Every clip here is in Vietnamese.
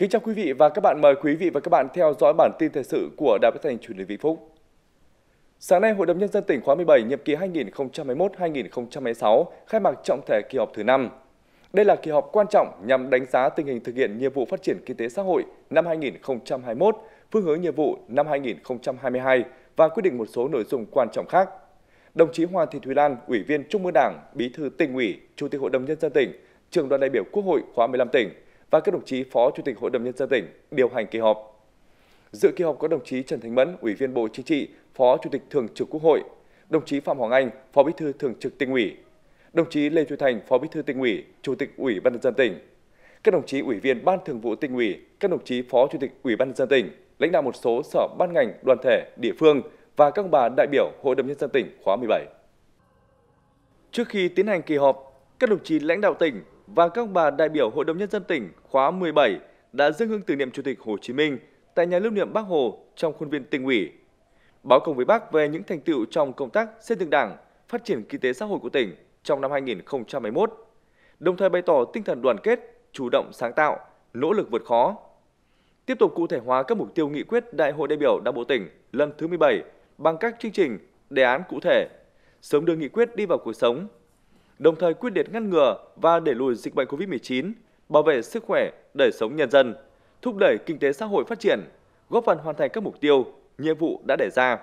Kính chào quý vị và các bạn, mời quý vị và các bạn theo dõi bản tin thời sự của Đài Phát thanh Truyền hình Vĩnh Phúc. Sáng nay, Hội đồng nhân dân tỉnh khóa 17 nhiệm kỳ 2021-2026 khai mạc trọng thể kỳ họp thứ 5. Đây là kỳ họp quan trọng nhằm đánh giá tình hình thực hiện nhiệm vụ phát triển kinh tế xã hội năm 2021, phương hướng nhiệm vụ năm 2022 và quyết định một số nội dung quan trọng khác. Đồng chí Hoàng Thị Thúy Lan, Ủy viên Trung ương Đảng, Bí thư tỉnh ủy, Chủ tịch Hội đồng nhân dân tỉnh, Trường đoàn đại biểu Quốc hội khóa 15 tỉnh và các đồng chí Phó Chủ tịch Hội đồng Nhân dân tỉnh điều hành kỳ họp. Dự kỳ họp có đồng chí Trần Thành Mẫn, Ủy viên Bộ Chính trị, Phó Chủ tịch Thường trực Quốc hội, đồng chí Phạm Hoàng Anh, Phó Bí thư Thường trực Tỉnh ủy, đồng chí Lê Duy Thành, Phó Bí thư Tỉnh ủy, Chủ tịch Ủy ban nhân dân tỉnh, các đồng chí Ủy viên Ban Thường vụ Tỉnh ủy, các đồng chí Phó Chủ tịch Ủy ban nhân dân tỉnh, lãnh đạo một số sở ban ngành, đoàn thể, địa phương và các bà đại biểu Hội đồng nhân dân tỉnh khóa 17. Trước khi tiến hành kỳ họp, các đồng chí lãnh đạo tỉnh, và các bà đại biểu Hội đồng Nhân dân tỉnh khóa 17 đã dâng hương tưởng niệm Chủ tịch Hồ Chí Minh tại nhà lưu niệm Bác Hồ trong khuôn viên tỉnh ủy. Báo công với Bác về những thành tựu trong công tác xây dựng đảng, phát triển kinh tế xã hội của tỉnh trong năm 2021, đồng thời bày tỏ tinh thần đoàn kết, chủ động sáng tạo, nỗ lực vượt khó. Tiếp tục cụ thể hóa các mục tiêu nghị quyết Đại hội đại biểu Đảng bộ tỉnh lần thứ 17 bằng các chương trình, đề án cụ thể, sớm đưa nghị quyết đi vào cuộc sống đồng thời quyết liệt ngăn ngừa và đẩy lùi dịch bệnh COVID-19, bảo vệ sức khỏe, đời sống nhân dân, thúc đẩy kinh tế xã hội phát triển, góp phần hoàn thành các mục tiêu, nhiệm vụ đã đề ra.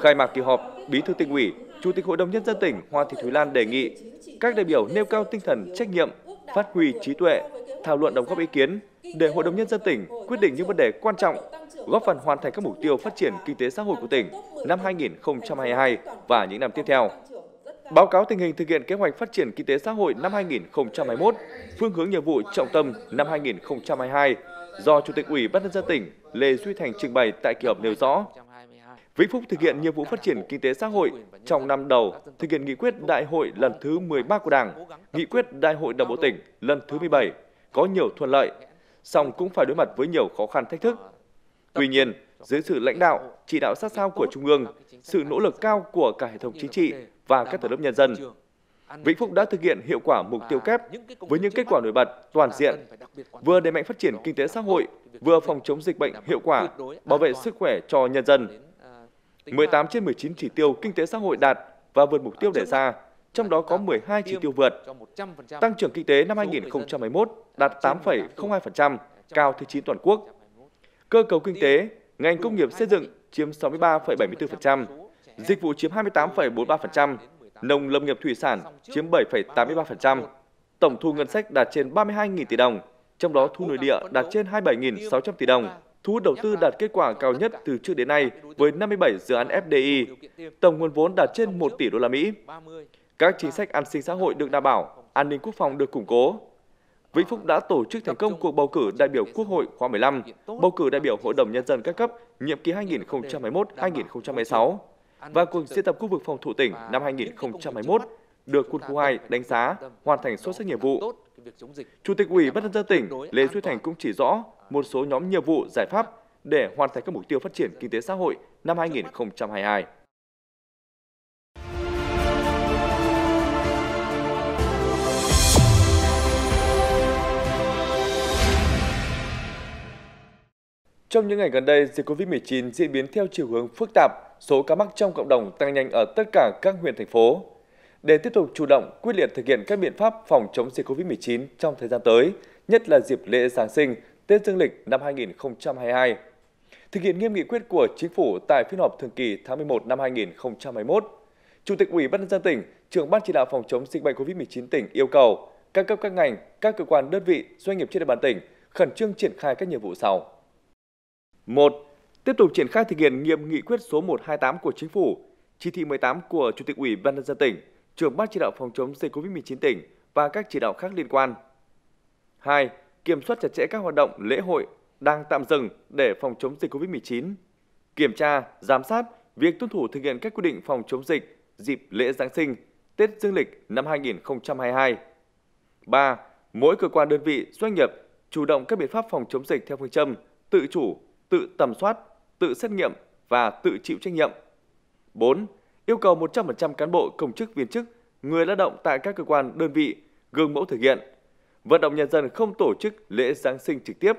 Khai mạc kỳ họp, Bí thư tỉnh ủy, Chủ tịch Hội đồng nhân dân tỉnh Hoa Thị Thúy Lan đề nghị các đại biểu nêu cao tinh thần trách nhiệm, phát huy trí tuệ, thảo luận đóng góp ý kiến để Hội đồng nhân dân tỉnh quyết định những vấn đề quan trọng, góp phần hoàn thành các mục tiêu phát triển kinh tế xã hội của tỉnh năm 2022 và những năm tiếp theo. Báo cáo tình hình thực hiện kế hoạch phát triển kinh tế xã hội năm 2021, phương hướng nhiệm vụ trọng tâm năm 2022 do Chủ tịch Ủy ban nhân dân tỉnh Lê Duy Thành trình bày tại kỳ họp nêu rõ. Vĩnh Phúc thực hiện nhiệm vụ phát triển kinh tế xã hội trong năm đầu thực hiện nghị quyết đại hội lần thứ 13 của Đảng, nghị quyết đại hội Đảng bộ tỉnh lần thứ 17 có nhiều thuận lợi, song cũng phải đối mặt với nhiều khó khăn thách thức. Tuy nhiên, dưới sự lãnh đạo, chỉ đạo sát sao của Trung ương, sự nỗ lực cao của cả hệ thống chính trị, và các tầng lớp nhân dân. Vĩnh Phúc đã thực hiện hiệu quả mục tiêu kép với những kết quả nổi bật, toàn diện, vừa đẩy mạnh phát triển kinh tế xã hội, vừa phòng chống dịch bệnh hiệu quả, bảo vệ sức khỏe cho nhân dân. 18 à, trên 19 chỉ tiêu kinh tế xã hội đạt và vượt mục tiêu đề ra, trong đó có 12 chỉ tiêu vượt. Tăng trưởng kinh tế năm 2021 đạt 8,02%, cao thứ 9 toàn quốc. Cơ cấu kinh tế, ngành công nghiệp xây dựng chiếm 63,74%, dịch vụ chiếm 28,43%, nông lâm nghiệp thủy sản chiếm 7,83%. Tổng thu ngân sách đạt trên 32.000 tỷ đồng, trong đó thu nội địa đạt trên 27.600 tỷ đồng. Thu hút đầu tư đạt kết quả cao nhất từ trước đến nay với 57 dự án FDI, tổng nguồn vốn đạt trên 1 tỷ đô la Mỹ. Các chính sách an sinh xã hội được đảm bảo, an ninh quốc phòng được củng cố. Vĩnh Phúc đã tổ chức thành công cuộc bầu cử đại biểu Quốc hội khóa 15, bầu cử đại biểu Hội đồng Nhân dân các cấp nhiệm kỳ 2021-2026 và cuộc diễn tập khu vực phòng thủ tỉnh năm 2021 được quân khu 2 đánh giá hoàn thành xuất sắc nhiệm vụ. Chủ tịch Ủy ban nhân dân tỉnh Lê Duy Thành cũng chỉ rõ một số nhóm nhiệm vụ giải pháp để hoàn thành các mục tiêu phát triển kinh tế xã hội năm 2022. Trong những ngày gần đây, dịch COVID-19 diễn biến theo chiều hướng phức tạp, số ca mắc trong cộng đồng tăng nhanh ở tất cả các huyện thành phố. Để tiếp tục chủ động, quyết liệt thực hiện các biện pháp phòng chống dịch COVID-19 trong thời gian tới, nhất là dịp lễ Giáng sinh, Tết Dương lịch năm 2022. Thực hiện nghiêm nghị quyết của Chính phủ tại phiên họp thường kỳ tháng 11 năm 2021, Chủ tịch Ủy ban nhân dân tỉnh, trưởng ban chỉ đạo phòng chống dịch bệnh COVID-19 tỉnh yêu cầu các cấp các ngành, các cơ quan đơn vị, doanh nghiệp trên địa bàn tỉnh khẩn trương triển khai các nhiệm vụ sau. 1. Tiếp tục triển khai thực hiện nghiêm nghị quyết số 128 của Chính phủ, chỉ thị 18 của Chủ tịch Ủy ban nhân dân tỉnh, trưởng ban chỉ đạo phòng chống dịch COVID-19 tỉnh và các chỉ đạo khác liên quan. 2. Kiểm soát chặt chẽ các hoạt động lễ hội đang tạm dừng để phòng chống dịch COVID-19. Kiểm tra, giám sát việc tuân thủ thực hiện các quy định phòng chống dịch dịp lễ Giáng sinh, Tết Dương lịch năm 2022. 3. Mỗi cơ quan đơn vị, doanh nghiệp chủ động các biện pháp phòng chống dịch theo phương châm tự chủ, tự tầm soát, tự xét nghiệm và tự chịu trách nhiệm. 4. Yêu cầu 100% cán bộ, công chức, viên chức, người lao động tại các cơ quan, đơn vị gương mẫu thực hiện. Vận động nhân dân không tổ chức lễ Giáng sinh trực tiếp,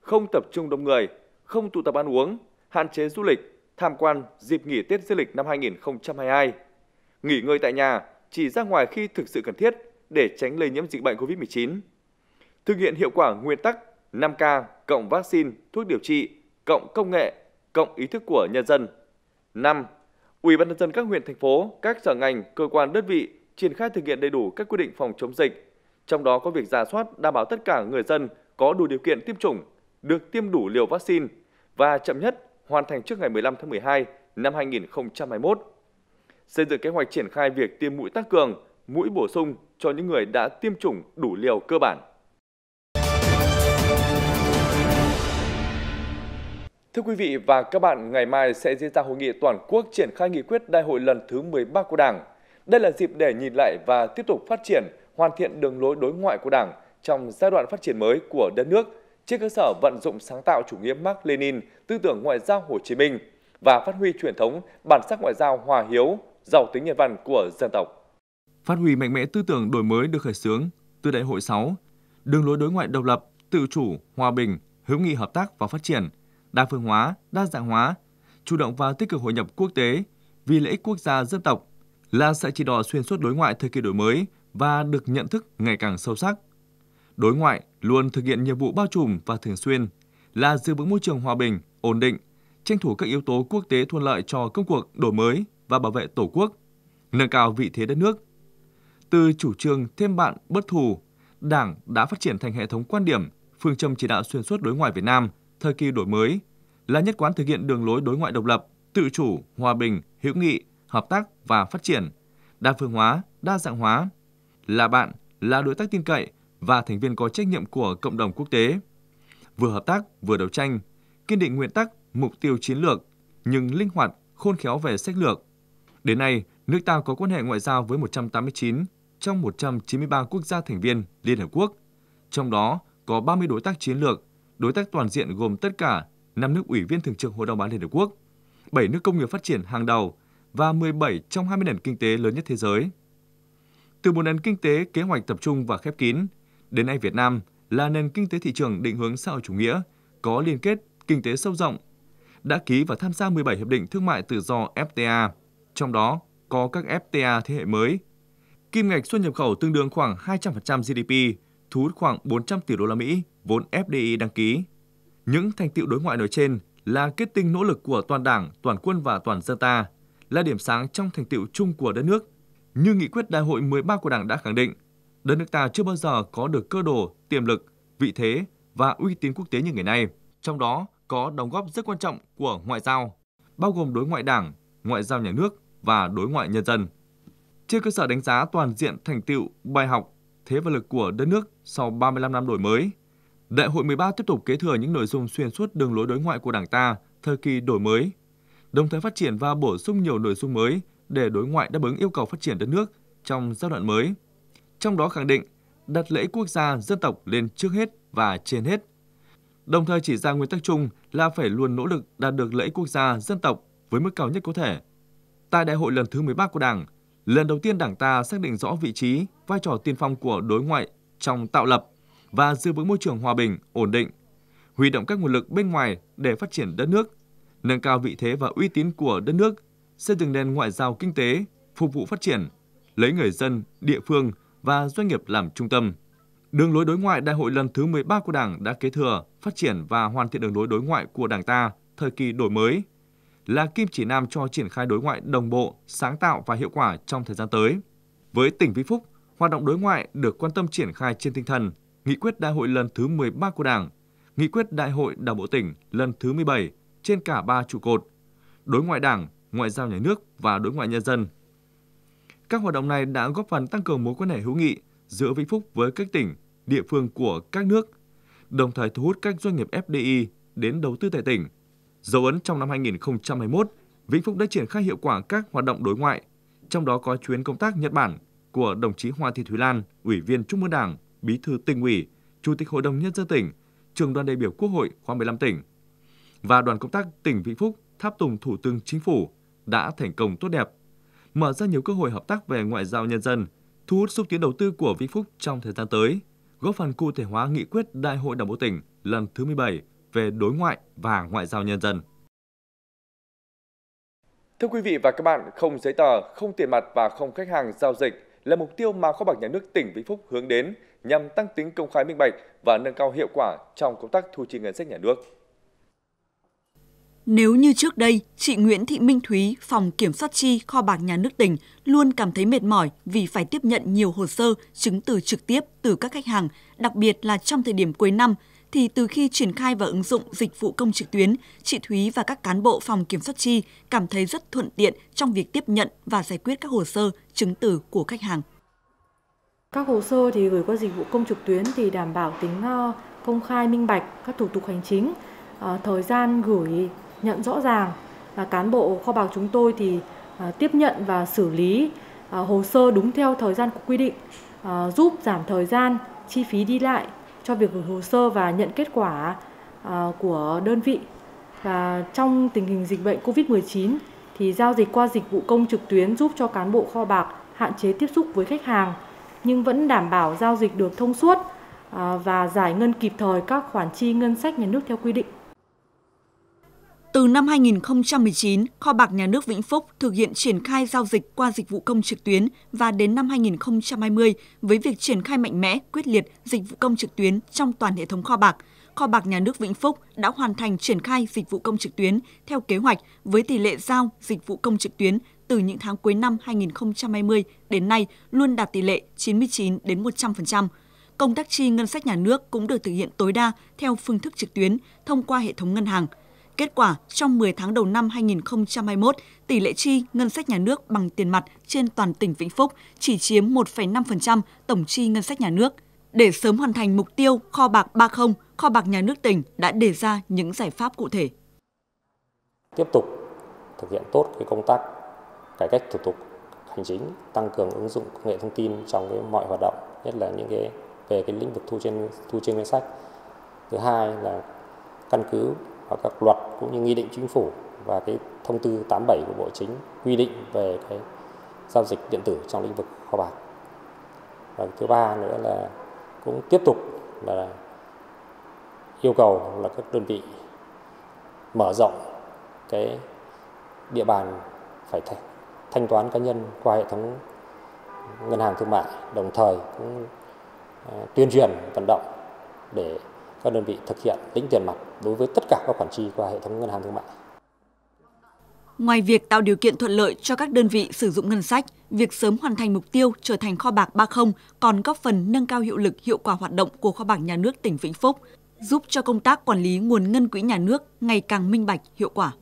không tập trung đông người, không tụ tập ăn uống, hạn chế du lịch, tham quan dịp nghỉ Tết Dương lịch năm 2022. Nghỉ ngơi tại nhà, chỉ ra ngoài khi thực sự cần thiết để tránh lây nhiễm dịch bệnh COVID-19. Thực hiện hiệu quả nguyên tắc 5K cộng vaccine, thuốc điều trị, cộng công nghệ cộng ý thức của nhân dân. 5. Ủy ban nhân dân các huyện thành phố, các sở ngành, cơ quan đơn vị triển khai thực hiện đầy đủ các quy định phòng chống dịch, trong đó có việc giả soát đảm bảo tất cả người dân có đủ điều kiện tiêm chủng, được tiêm đủ liều vaccine và chậm nhất hoàn thành trước ngày 15 tháng 12 năm 2021. Xây dựng kế hoạch triển khai việc tiêm mũi tăng cường, mũi bổ sung cho những người đã tiêm chủng đủ liều cơ bản. Thưa quý vị và các bạn, ngày mai sẽ diễn ra hội nghị toàn quốc triển khai nghị quyết đại hội lần thứ 13 của Đảng. Đây là dịp để nhìn lại và tiếp tục phát triển, hoàn thiện đường lối đối ngoại của Đảng trong giai đoạn phát triển mới của đất nước trên cơ sở vận dụng sáng tạo chủ nghĩa Mark Lenin, tư tưởng ngoại giao Hồ Chí Minh và phát huy truyền thống bản sắc ngoại giao hòa hiếu, giàu tính nhân văn của dân tộc. Phát huy mạnh mẽ tư tưởng đổi mới được khởi xướng từ Đại hội 6, đường lối đối ngoại độc lập, tự chủ, hòa bình, hữu nghị hợp tác và phát triển – đa phương hóa, đa dạng hóa, chủ động và tích cực hội nhập quốc tế vì lợi ích quốc gia dân tộc là sợi chỉ đỏ xuyên suốt đối ngoại thời kỳ đổi mới và được nhận thức ngày càng sâu sắc. Đối ngoại luôn thực hiện nhiệm vụ bao trùm và thường xuyên là giữ vững môi trường hòa bình, ổn định, tranh thủ các yếu tố quốc tế thuận lợi cho công cuộc đổi mới và bảo vệ Tổ quốc, nâng cao vị thế đất nước. Từ chủ trương thêm bạn bất thù, Đảng đã phát triển thành hệ thống quan điểm, phương châm chỉ đạo xuyên suốt đối ngoại Việt Nam – thời kỳ đổi mới, là nhất quán thực hiện đường lối đối ngoại độc lập, tự chủ, hòa bình, hữu nghị, hợp tác và phát triển, đa phương hóa, đa dạng hóa, là bạn, là đối tác tin cậy và thành viên có trách nhiệm của cộng đồng quốc tế. Vừa hợp tác, vừa đấu tranh, kiên định nguyên tắc, mục tiêu chiến lược, nhưng linh hoạt, khôn khéo về sách lược. Đến nay, nước ta có quan hệ ngoại giao với 189 trong 193 quốc gia thành viên Liên Hợp Quốc, trong đó có 30 đối tác chiến lược, đối tác toàn diện gồm tất cả 5 nước ủy viên thường trực Hội đồng Bảo Liên Hợp Quốc, 7 nước công nghiệp phát triển hàng đầu và 17 trong 20 nền kinh tế lớn nhất thế giới. Từ một nền kinh tế kế hoạch tập trung và khép kín, đến nay Việt Nam là nền kinh tế thị trường định hướng xã hội chủ nghĩa, có liên kết kinh tế sâu rộng, đã ký và tham gia 17 hiệp định thương mại tự do FTA, trong đó có các FTA thế hệ mới. Kim ngạch xuất nhập khẩu tương đương khoảng 200% GDP thu hút khoảng 400 tỷ đô la Mỹ vốn FDI đăng ký. Những thành tựu đối ngoại nói trên là kết tinh nỗ lực của toàn Đảng, toàn quân và toàn dân ta, là điểm sáng trong thành tựu chung của đất nước. Như nghị quyết đại hội 13 của Đảng đã khẳng định, đất nước ta chưa bao giờ có được cơ đồ, tiềm lực, vị thế và uy tín quốc tế như ngày nay, trong đó có đóng góp rất quan trọng của ngoại giao, bao gồm đối ngoại Đảng, ngoại giao nhà nước và đối ngoại nhân dân. Trên cơ sở đánh giá toàn diện thành tựu, bài học thế và lực của đất nước sau 35 năm đổi mới. Đại hội 13 tiếp tục kế thừa những nội dung xuyên suốt đường lối đối ngoại của Đảng ta thời kỳ đổi mới, đồng thời phát triển và bổ sung nhiều nội dung mới để đối ngoại đáp ứng yêu cầu phát triển đất nước trong giai đoạn mới. Trong đó khẳng định đặt lễ quốc gia, dân tộc lên trước hết và trên hết. Đồng thời chỉ ra nguyên tắc chung là phải luôn nỗ lực đạt được lễ quốc gia, dân tộc với mức cao nhất có thể. Tại đại hội lần thứ 13 của Đảng, Lần đầu tiên Đảng ta xác định rõ vị trí, vai trò tiên phong của đối ngoại trong tạo lập và giữ vững môi trường hòa bình, ổn định, huy động các nguồn lực bên ngoài để phát triển đất nước, nâng cao vị thế và uy tín của đất nước, xây dựng nền ngoại giao kinh tế, phục vụ phát triển, lấy người dân, địa phương và doanh nghiệp làm trung tâm. Đường lối đối ngoại đại hội lần thứ 13 của Đảng đã kế thừa, phát triển và hoàn thiện đường lối đối ngoại của Đảng ta thời kỳ đổi mới là kim chỉ nam cho triển khai đối ngoại đồng bộ, sáng tạo và hiệu quả trong thời gian tới. Với tỉnh Vĩnh Phúc, hoạt động đối ngoại được quan tâm triển khai trên tinh thần Nghị quyết Đại hội lần thứ 13 của Đảng, Nghị quyết Đại hội Đảng bộ tỉnh lần thứ 17 trên cả ba trụ cột: đối ngoại Đảng, ngoại giao nhà nước và đối ngoại nhân dân. Các hoạt động này đã góp phần tăng cường mối quan hệ hữu nghị giữa Vĩnh Phúc với các tỉnh, địa phương của các nước, đồng thời thu hút các doanh nghiệp FDI đến đầu tư tại tỉnh Dấu ấn trong năm 2021, Vĩnh Phúc đã triển khai hiệu quả các hoạt động đối ngoại, trong đó có chuyến công tác Nhật Bản của đồng chí Hoa Thị Thúy Lan, Ủy viên Trung ương Đảng, Bí thư tỉnh ủy, Chủ tịch Hội đồng Nhân dân tỉnh, Trường đoàn đại biểu Quốc hội khóa 15 tỉnh và đoàn công tác tỉnh Vĩnh Phúc tháp tùng Thủ tướng Chính phủ đã thành công tốt đẹp, mở ra nhiều cơ hội hợp tác về ngoại giao nhân dân, thu hút xúc tiến đầu tư của Vĩnh Phúc trong thời gian tới, góp phần cụ thể hóa nghị quyết Đại hội Đảng bộ tỉnh lần thứ 17 về đối ngoại và ngoại giao nhân dân. Thưa quý vị và các bạn, không giấy tờ, không tiền mặt và không khách hàng giao dịch là mục tiêu mà kho bạc nhà nước tỉnh Vĩnh Phúc hướng đến nhằm tăng tính công khai minh bạch và nâng cao hiệu quả trong công tác thu chi ngân sách nhà nước. Nếu như trước đây, chị Nguyễn Thị Minh Thúy, phòng kiểm soát chi kho bạc nhà nước tỉnh luôn cảm thấy mệt mỏi vì phải tiếp nhận nhiều hồ sơ, chứng từ trực tiếp từ các khách hàng, đặc biệt là trong thời điểm cuối năm – thì từ khi triển khai và ứng dụng dịch vụ công trực tuyến, chị Thúy và các cán bộ phòng kiểm soát chi cảm thấy rất thuận tiện trong việc tiếp nhận và giải quyết các hồ sơ, chứng từ của khách hàng. Các hồ sơ thì gửi qua dịch vụ công trực tuyến thì đảm bảo tính ờ, công khai minh bạch các thủ tục hành chính, ờ, thời gian gửi nhận rõ ràng và cán bộ kho bạc chúng tôi thì ờ, tiếp nhận và xử lý hồ sơ đúng theo thời gian của quy định, giúp giảm thời gian, chi phí đi lại cho việc gửi hồ sơ và nhận kết quả à, của đơn vị. Và trong tình hình dịch bệnh COVID-19 thì giao dịch qua dịch vụ công trực tuyến giúp cho cán bộ kho bạc hạn chế tiếp xúc với khách hàng nhưng vẫn đảm bảo giao dịch được thông suốt à, và giải ngân kịp thời các khoản chi ngân sách nhà nước theo quy định. Từ năm 2019, Kho bạc Nhà nước Vĩnh Phúc thực hiện triển khai giao dịch qua dịch vụ công trực tuyến và đến năm 2020 với việc triển khai mạnh mẽ, quyết liệt dịch vụ công trực tuyến trong toàn hệ thống kho bạc. Kho bạc Nhà nước Vĩnh Phúc đã hoàn thành triển khai dịch vụ công trực tuyến theo kế hoạch với tỷ lệ giao dịch vụ công trực tuyến từ những tháng cuối năm 2020 đến nay luôn đạt tỷ lệ 99 đến 100%. Công tác chi ngân sách nhà nước cũng được thực hiện tối đa theo phương thức trực tuyến thông qua hệ thống ngân hàng – Kết quả, trong 10 tháng đầu năm 2021, tỷ lệ chi ngân sách nhà nước bằng tiền mặt trên toàn tỉnh Vĩnh Phúc chỉ chiếm 1,5% tổng chi ngân sách nhà nước. Để sớm hoàn thành mục tiêu kho bạc 30, kho bạc nhà nước tỉnh đã đề ra những giải pháp cụ thể. Tiếp tục thực hiện tốt cái công tác cải cách thủ tục hành chính, tăng cường ứng dụng công nghệ thông tin trong cái mọi hoạt động, nhất là những cái về cái lĩnh vực thu trên thu trên ngân sách. Thứ hai là căn cứ và các luật cũng như nghị định chính phủ và cái thông tư 87 của Bộ Chính quy định về cái giao dịch điện tử trong lĩnh vực kho bạc. Và thứ ba nữa là cũng tiếp tục là yêu cầu là các đơn vị mở rộng cái địa bàn phải thanh toán cá nhân qua hệ thống ngân hàng thương mại đồng thời cũng ờ, tuyên truyền vận động để các đơn vị thực hiện tính tiền mặt đối với tất cả các khoản chi qua hệ thống ngân hàng thương mại. Ngoài việc tạo điều kiện thuận lợi cho các đơn vị sử dụng ngân sách, việc sớm hoàn thành mục tiêu trở thành kho bạc 30 còn góp phần nâng cao hiệu lực hiệu quả hoạt động của kho bạc nhà nước tỉnh Vĩnh Phúc, giúp cho công tác quản lý nguồn ngân quỹ nhà nước ngày càng minh bạch, hiệu quả.